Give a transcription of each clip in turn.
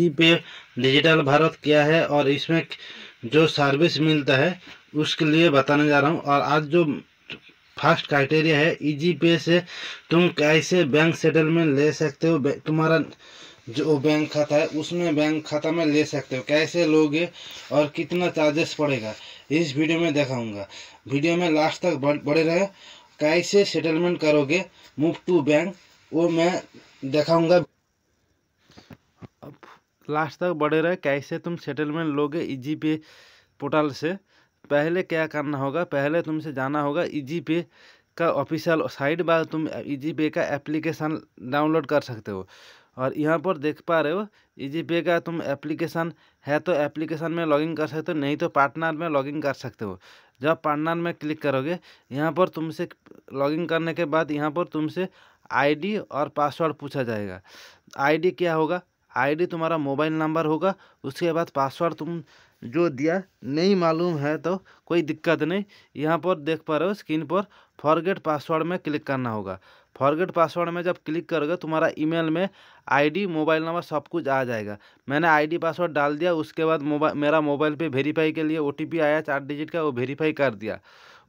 ई पे डिजिटल भारत क्या है और इसमें जो सर्विस मिलता है उसके लिए बताने जा रहा हूँ और आज जो फर्स्ट क्राइटेरिया है ई पे से तुम कैसे बैंक सेटलमेंट ले सकते हो तुम्हारा जो बैंक खाता है उसमें बैंक खाता में ले सकते हो कैसे लोगे और कितना चार्जेस पड़ेगा इस वीडियो में देखाऊंगा वीडियो में लास्ट तक बढ़े रहे कैसे सेटलमेंट करोगे मूव टू बैंक वो मैं देखाऊंगा लास्ट तक बढ़े रहे कैसे तुम सेटलमेंट लोगे इजी e पे पोर्टल से पहले क्या करना होगा पहले तुमसे जाना होगा इजी e पे का ऑफिशियल साइट बाद तुम इजी e पे का एप्लीकेशन डाउनलोड कर सकते हो और यहाँ पर देख पा रहे हो इजी पे का तुम एप्लीकेशन है तो एप्लीकेशन में लॉगिन कर सकते हो नहीं तो पार्टनर में लॉगिन कर सकते हो जब पार्टनर में क्लिक करोगे यहाँ पर तुमसे लॉगिन करने के बाद यहाँ पर तुमसे आईडी और पासवर्ड पूछा जाएगा आईडी क्या होगा आईडी तुम्हारा मोबाइल नंबर होगा उसके बाद पासवर्ड तुम जो दिया नहीं मालूम है तो कोई दिक्कत नहीं यहाँ पर देख पा रहे हो स्क्रीन पर फॉरगेट पासवर्ड में क्लिक करना होगा फॉरगेट पासवर्ड में जब क्लिक करोगे तुम्हारा ईमेल में आईडी मोबाइल नंबर सब कुछ आ जाएगा मैंने आईडी पासवर्ड डाल दिया उसके बाद मोबाइल मेरा मोबाइल पे वेरीफाई के लिए ओ आया चार डिजिट का वो वेरीफाई कर दिया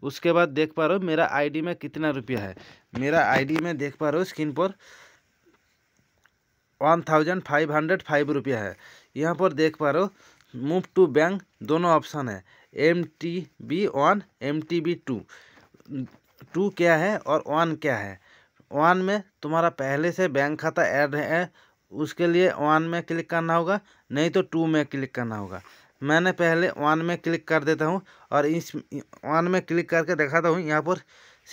उसके बाद देख पा रहे हो मेरा आईडी में कितना रुपया है मेरा आईडी में देख पा रहे हो स्क्रीन पर one thousand five hundred five रुपया है यहाँ पर देख पा रहे हो मूव टू बैंक दोनों ऑप्शन है M T B one M T B two two क्या है और वन क्या है वन में तुम्हारा पहले से बैंक खाता ऐड है उसके लिए वन में क्लिक करना होगा नहीं तो टू में क्लिक करना होगा मैंने पहले वन में क्लिक कर देता हूँ और इस वन में क्लिक करके दिखाता हूँ यहाँ पर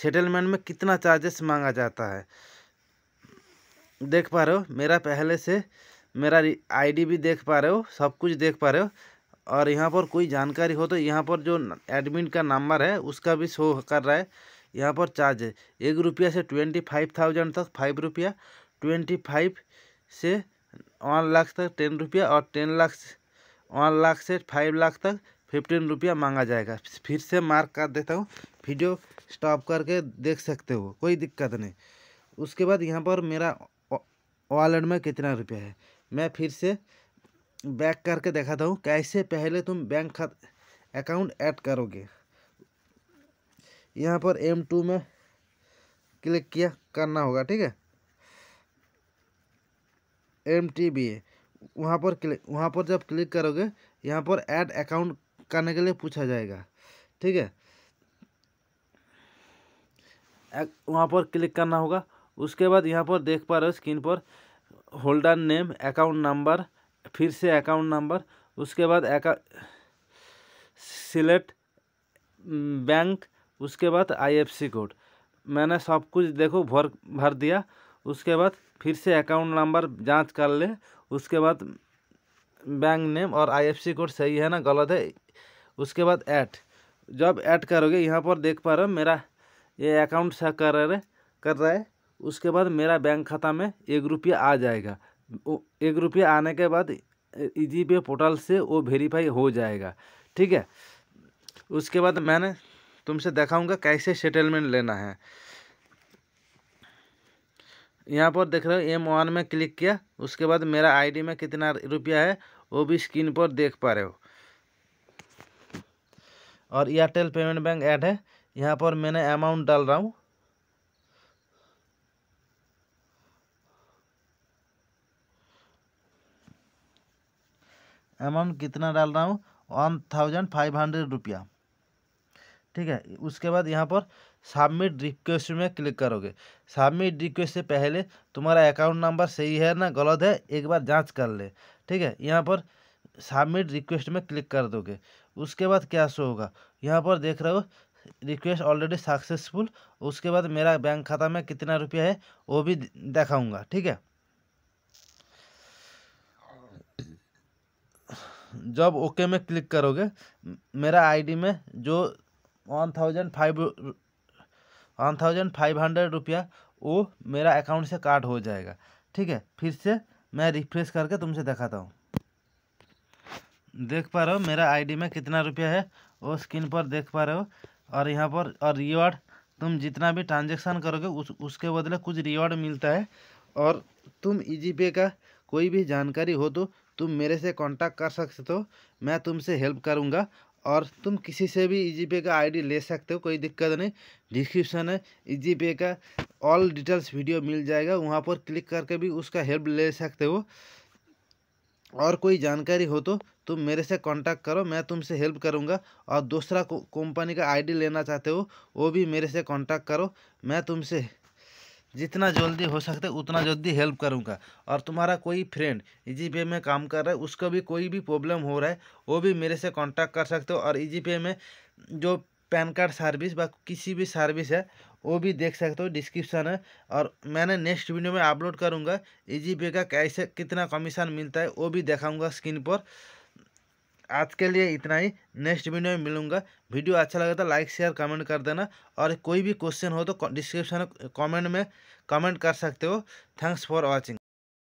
सेटलमेंट में कितना चार्जेस मांगा जाता है देख पा रहे हो मेरा पहले से मेरा आईडी भी देख पा रहे हो सब कुछ देख पा रहे हो और यहाँ पर कोई जानकारी हो तो यहाँ पर जो एडमिन का नंबर है उसका भी शो कर रहा है यहाँ पर चार्ज है एक रुपया से ट्वेंटी फाइव थाउजेंड तक फाइव रुपया ट्वेंटी फाइव से वन लाख तक टेन रुपया और टेन लाख वन लाख से फाइव लाख तक फिफ्टीन रुपया मांगा जाएगा फिर से मार्क कर देता हूँ वीडियो स्टॉप करके देख सकते हो कोई दिक्कत नहीं उसके बाद यहाँ पर मेरा वॉलेट में कितना रुपया है मैं फिर से बैक करके दिखाता हूँ कैसे पहले तुम बैंक खाता अकाउंट ऐड करोगे यहाँ पर एम टू में क्लिक किया करना होगा ठीक है एम टी बी ए वहाँ पर क्लिक वहाँ पर जब क्लिक करोगे यहाँ पर ऐड अकाउंट करने के लिए पूछा जाएगा ठीक है वहाँ पर क्लिक करना होगा उसके बाद यहाँ पर देख पा रहे हो स्क्रीन पर होल्डर नेम अकाउंट नंबर फिर से अकाउंट नंबर उसके बाद सिलेक्ट बैंक उसके बाद आईएफसी कोड मैंने सब कुछ देखो भर भर दिया उसके बाद फिर से अकाउंट नंबर जांच कर ले उसके बाद बैंक नेम और आईएफसी कोड सही है ना गलत है उसके बाद ऐड जब ऐड करोगे यहाँ पर देख पा रहे हो मेरा ये अकाउंट सा कर रहे कर रहा है उसके बाद मेरा बैंक खाता में एक रुपया आ जाएगा एक रुपया आने के बाद इजी पे पोर्टल से वो वेरीफाई हो जाएगा ठीक है उसके बाद मैंने तुमसे दिखाऊंगा कैसे सेटलमेंट लेना है यहाँ पर देख रहे हो एम वन में क्लिक किया उसके बाद मेरा आईडी में कितना रुपया है वो भी स्क्रीन पर देख पा रहे हो और एयरटेल पेमेंट बैंक ऐड है यहाँ पर मैंने अमाउंट डाल रहा हूँ अमाउंट कितना डाल रहा हूँ वन थाउजेंड फाइव हंड्रेड रुपया ठीक है उसके बाद यहाँ पर सबमिट रिक्वेस्ट में क्लिक करोगे सबमिट रिक्वेस्ट से पहले तुम्हारा अकाउंट नंबर सही है ना गलत है एक बार जांच कर ले ठीक है यहाँ पर सबमिट रिक्वेस्ट में क्लिक कर दोगे उसके बाद क्या शो होगा यहाँ पर देख रहे हो रिक्वेस्ट ऑलरेडी सक्सेसफुल उसके बाद मेरा बैंक खाता में कितना रुपया है वो भी देखाऊँगा ठीक है जब ओके में क्लिक करोगे मेरा आईडी में जो one thousand five one thousand five hundred रुपया वो मेरा अकाउंट से काट हो जाएगा ठीक है फिर से मैं रिफ्रेश करके तुमसे दिखाता हूँ देख पा रहे हो मेरा आईडी में कितना रुपया है वो स्क्रीन पर देख पा रहे हो और यहाँ पर और रिवॉर्ड तुम जितना भी ट्रांजेक्शन करोगे उस उसके बदले कुछ रिवॉर्ड मिलता है और तुम ई e पे का कोई भी जानकारी हो तो तुम मेरे से कांटेक्ट कर सकते हो मैं तुमसे हेल्प करूँगा और तुम किसी से भी ई पे का आईडी ले सकते हो कोई दिक्कत नहीं डिस्क्रिप्शन है ई पे का ऑल डिटेल्स वीडियो मिल जाएगा वहाँ पर क्लिक करके भी उसका हेल्प ले सकते हो और कोई जानकारी हो तो तुम मेरे से कांटेक्ट करो मैं तुमसे हेल्प करूँगा और दूसरा कंपनी का आईडी लेना चाहते हो वो भी मेरे से कांटेक्ट करो मैं तुमसे जितना जल्दी हो सकता है उतना जल्दी हेल्प करूँगा और तुम्हारा कोई फ्रेंड ई पे में काम कर रहा है उसका भी कोई भी प्रॉब्लम हो रहा है वो भी मेरे से कांटेक्ट कर सकते हो और ई पे में जो पैन कार्ड सर्विस व किसी भी सर्विस है वो भी देख सकते हो डिस्क्रिप्शन है और मैंने नेक्स्ट वीडियो में अपलोड करूँगा ई का कैसे कितना कमीशन मिलता है वो भी देखाऊँगा स्क्रीन पर आज के लिए इतना ही नेक्स्ट वीडियो में मिलूंगा वीडियो अच्छा लगा तो लाइक शेयर कमेंट कर देना और कोई भी क्वेश्चन हो तो डिस्क्रिप्शन कमेंट में कमेंट कर सकते हो थैंक्स फॉर वॉचिंग